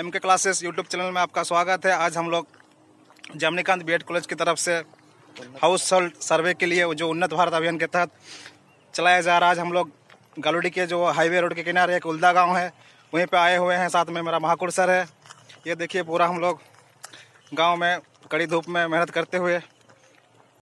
M के classes YouTube channel में आपका स्वागत है आज हम लोग जमनीकांत बी कॉलेज की तरफ से हाउस होल्ड सर्वे के लिए जो उन्नत भारत अभियान के तहत चलाया जा रहा है आज हम लोग गालोडी के जो हाईवे रोड के किनारे एक उल्दा गांव है वहीं पे आए हुए हैं साथ में मेरा महाकुर सर है ये देखिए पूरा हम लोग गाँव में कड़ी धूप में मेहनत करते हुए